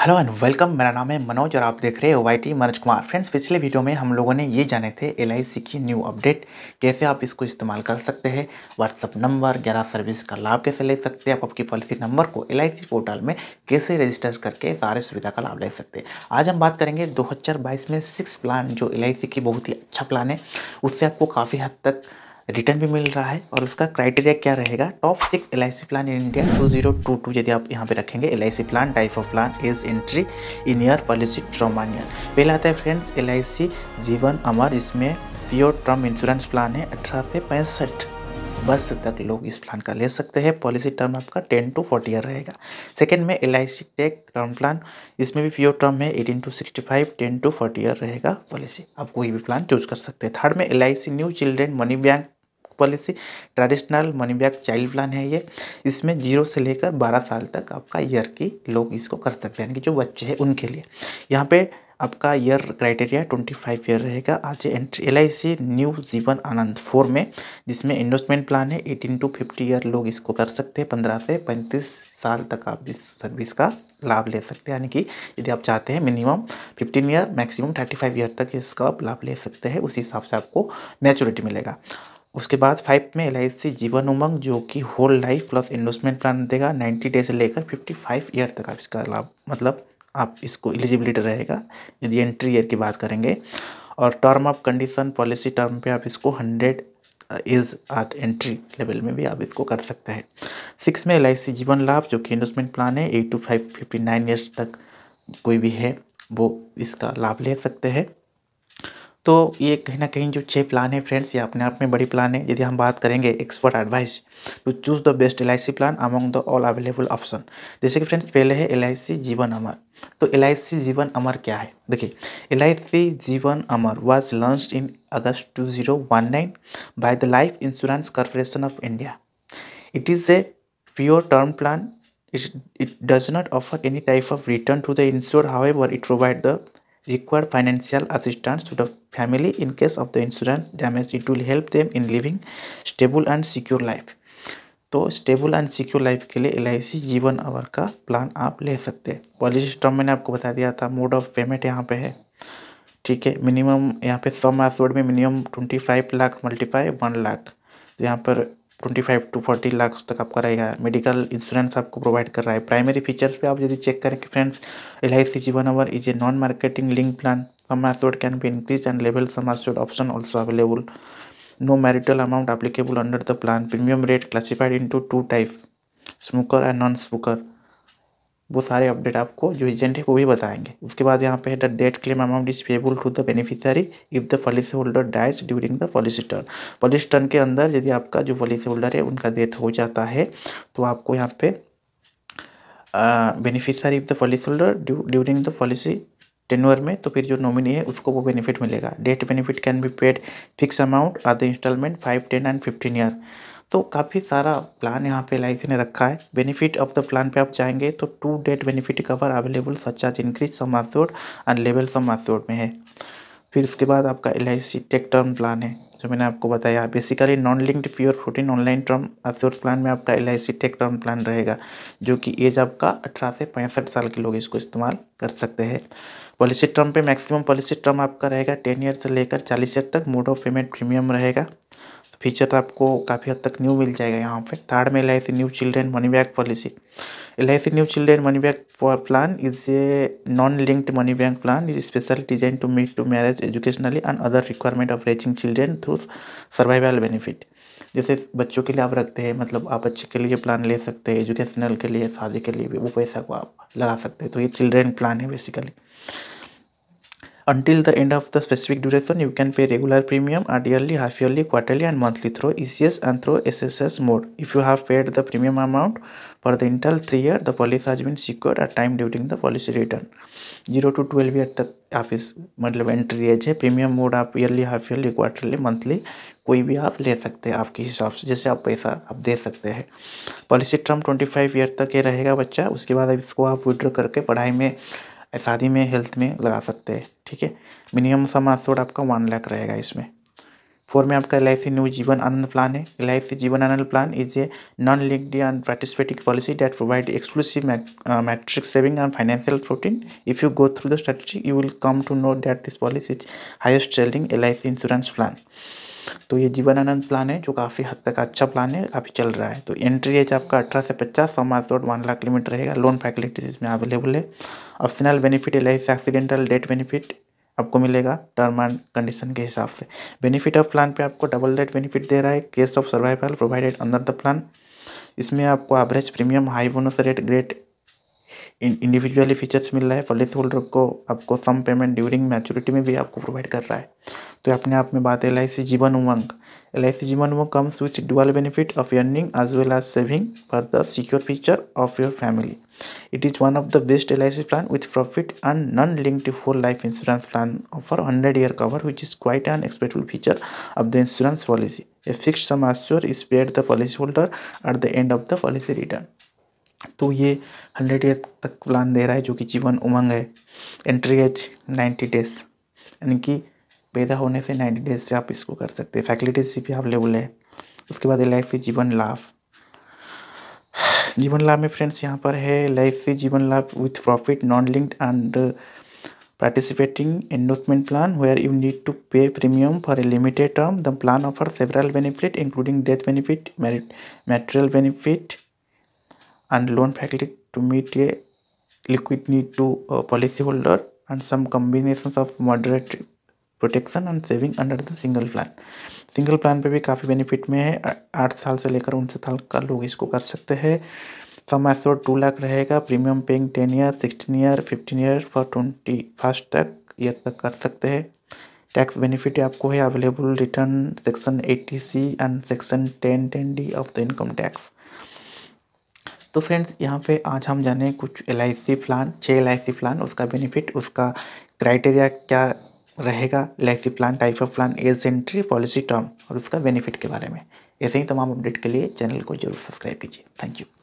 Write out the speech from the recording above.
Hello and welcome मेरा नाम है मनोज और आप देख रहे हो Y T Manoj Kumar friends पिछले वीडियो में हम लोगों ने ये जाने थे एल की न्यू अपडेट कैसे आप इसको इस्तेमाल कर सकते हैं व्हाट्सअप नंबर ग्यारह सर्विस का लाभ कैसे ले सकते हैं आप आपकी पॉलिसी नंबर को एल पोर्टल में कैसे रजिस्टर करके सारे सुविधा का लाभ ले सकते हैं आज हम बात करेंगे दो में सिक्स प्लान जो एल की बहुत ही अच्छा प्लान है उससे आपको काफ़ी हद तक रिटर्न भी मिल रहा है और उसका क्राइटेरिया क्या रहेगा top six L plan in India two zero two two यदि आप यहाँ पे रखेंगे L plan type of plan is entry in year policy term year पहला आता है फ्रेंड्स एल जीवन अमर इसमें प्योर टर्म इंश्योरेंस प्लान है अठारह से पैंसठ वर्ष तक लोग इस प्लान का ले सकते हैं पॉलिसी टर्म आपका टेन टू फोर्टी ईयर रहेगा सेकेंड में L I C tech term plan इसमें भी प्योर टर्म है eighteen to sixty five ten to forty year रहेगा पॉलिसी आप कोई भी प्लान चूज कर सकते हैं थर्ड में L I C new children money bank policy traditional money back child plan है ये इसमें जीरो से लेकर बारह साल तक आपका ईयर की लोग इसको कर सकते हैं यानी कि जो बच्चे हैं उनके लिए यहाँ पे आपका year criteria twenty five year रहेगा आज एंट्री एल न्यू जीवन आनंद फोर में जिसमें इन्वेस्टमेंट प्लान है एटीन टू फिफ्टी ईयर लोग इसको कर सकते हैं पंद्रह से पैंतीस साल तक आप इस सर्विस का लाभ ले सकते हैं यानी कि यदि आप चाहते हैं minimum fifteen year maximum thirty five year तक इसका आप लाभ ले सकते हैं उसी हिसाब से आपको मेचोरिटी मिलेगा उसके बाद फाइव में एल जीवन उमंग जो कि whole life plus investment plan देगा नाइन्टी डे से लेकर फिफ्टी फाइव ईयर तक आप इसका लाभ मतलब आप इसको एलिजिबिलिटी रहेगा यदि एंट्री ईयर की बात करेंगे और term of condition policy term पे आप इसको hundred is at entry level में भी आप इसको कर सकते हैं सिक्स में एल जीवन लाभ जो कि इन्वेस्टमेंट प्लान है eight to five fifty nine years तक कोई भी है वो इसका लाभ ले सकते हैं तो ये कहीं ना कहीं जो छः प्लान है फ्रेंड्स ये अपने आप में बड़ी प्लान है यदि हम बात करेंगे expert advice to choose the best L plan among the all available option जैसे कि फ्रेंड्स पहले है एल जीवन अमर तो एल जीवन अमर क्या है देखिए L Jeevan Amar was launch in August two zero one nine by the life insurance corporation of India it is a pure term plan it does not offer any type of return to the insure however it provide the require financial assistance to the family in case of the insurance damage it will help them in living stable and secure life तो stable and secure life के लिए L जीवन अवर का plan आप ले सकते हैं policy storm मैंने आपको बता दिया था मोड ऑफ पेमेंट यहाँ पे है ठीक है मिनिमम यहाँ पे सौ मासवर्ड में minimum twenty five lakh multiply one lakh तो यहाँ पर twenty five to forty lakh तक आपका रहेगा मेडिकल इंश्योरेंस आपको प्रोवाइड कर रहा है प्राइमरी फीचर्स पे आप यदि चेक करें कि friends L I C Jeevan अवर is a non marketing link plan sum assured can be increase and level sum assured option also available no marital amount applicable under the plan premium rate classified into two type smoker and non smoker वो सारे update आपको जो agent है वो भी बताएंगे उसके बाद यहाँ पे है the death claim amount is payable to the beneficiary if the policy holder dies during the policy term policy term के अंदर यदि आपका जो पॉलिसी होल्डर है उनका डेथ हो जाता है तो आपको यहाँ पे beneficiary if the policy holder during the policy tenure में तो फिर जो नॉमिनी है उसको वो बेनिफिट मिलेगा death benefit can be paid fix amount or the installment five ten and fifteen year तो काफ़ी सारा प्लान यहाँ पे एल ने रखा है बेनिफिट ऑफ द प्लान पे आप जाएंगे तो to death benefit cover available such increase sum and level sum में है फिर उसके बाद आपका L I tech term plan है जो मैंने आपको बताया basically non linked pure fourteen online term assure plan में आपका एल टेक टर्म प्लान रहेगा जो कि एज आपका अठारह से पैंसठ साल के लोग इसको इस्तेमाल कर सकते हैं पॉलिसी टर्म पे मैक्सिमम पॉलिसी टर्म आपका रहेगा टेन ईयर से लेकर चालीस ईयर तक मोड ऑफ पेमेंट प्रीमियम रहेगा फीचर तो आपको काफ़ी हद तक न्यू मिल जाएगा यहाँ पे थर्ड में L I C new children money back policy L I C new children money back plan is a non linked money back plan is special design to meet to marriage educationally and other requirement of reaching children through survival benefit जैसे बच्चों के लिए आप रखते हैं मतलब आप बच्चे के लिए प्लान ले सकते हैं एजुकेशनल के लिए शादी के लिए भी वो पैसा को आप लगा सकते हैं तो ये चिल्ड्रेन प्लान है basically Until the end of the specific duration, you can pay regular premium at yearly, half yearly, quarterly and monthly through ECS and through SSS mode. If you have paid the premium amount for the entire 3 year, the policy has been secured at time during the policy return. 0 to 12 year तक आप इस मतलब entry age है premium mode आप yearly half yearly quarterly monthly कोई भी आप ले सकते हैं आपके हिसाब से जैसे आप पैसा आप दे सकते हैं पॉलिसी टर्म 25 ईयर तक ये रहेगा बच्चा उसके बाद इसको आप विड्रॉ करके पढ़ाई में शादी में हेल्थ में लगा सकते हैं ठीक है मिनिमम सम आसोड आपका वन लाख रहेगा इसमें फोर में आपका एल न्यू जीवन आनंद प्लान है L Jeevan Anand plan is a non linked and participating policy that provide exclusive metric saving and financial protection if you go through the strategy you will come to know that this policy is highest selling L insurance plan तो ये जीवन Anand plan है जो काफ़ी हद तक अच्छा plan है काफ़ी चल रहा है तो एंट्री एज आपका अठारह से पचास सौ समाज रोड वन लाख लिमिट रहेगा लोन फैकल्टीज इसमें अवेलेबल है optional benefit L accidental death benefit आपको मिलेगा टर्म एंड कंडीशन के हिसाब से बेनिफिट ऑफ प्लान पे आपको डबल डेट बेनिफिट दे रहा है case of survival provided under the plan इसमें आपको average premium high bonus rate great individually features मिल रहा है पॉलिसी होल्डर को आपको सम पेमेंट ड्यूरिंग मैच्योरिटी में भी आपको प्रोवाइड कर रहा है तो अपने आप में बात है L Jeevan Umang L Jeevan Umang comes with dual benefit of earning as well as saving for the secure future of your family it is one of the best L plan with profit and non linked for life insurance plan offer hundred year cover which is quite an expectful feature of the insurance policy a fix sum assure is paid the policy holder at the end of the policy return तो ये hundred year तक plan दे रहा है जो कि जीवन उमंग है एंट्री एज नाइन्टी डेज यानी कि पैदा होने से नाइन्टी डेज से आप इसको कर सकते हैं फैकल्टीज से भी अवेलेबल है उसके बाद एल आई जीवन लाभ जीवन लाभ में फ्रेंड्स यहाँ पर है L I Jeevan Labh with profit non linked and participating investment plan where you need to pay premium for a limited term the plan offer several benefit including death benefit merit material benefit and loan facility to meet a liquid need to policy uh, policyholder and some combinations of moderate protection and saving under the single plan single plan पे भी काफ़ी benefit में है आठ साल से लेकर उनसे साल का लोग इसको कर सकते हैं सम एसोर टू लाख रहेगा premium paying ten year sixteen year fifteen year for twenty first तक ईयर तक कर सकते हैं टैक्स बेनिफिट आपको है available return section eighty C and section ten ten D of the income tax तो फ्रेंड्स यहाँ पे आज हम जाने कुछ एल प्लान छः एल प्लान उसका बेनिफिट उसका क्राइटेरिया क्या रहेगा L plan type of plan age entry policy term और उसका बेनिफिट के बारे में ऐसे ही तमाम अपडेट के लिए चैनल को जरूर सब्सक्राइब कीजिए थैंक यू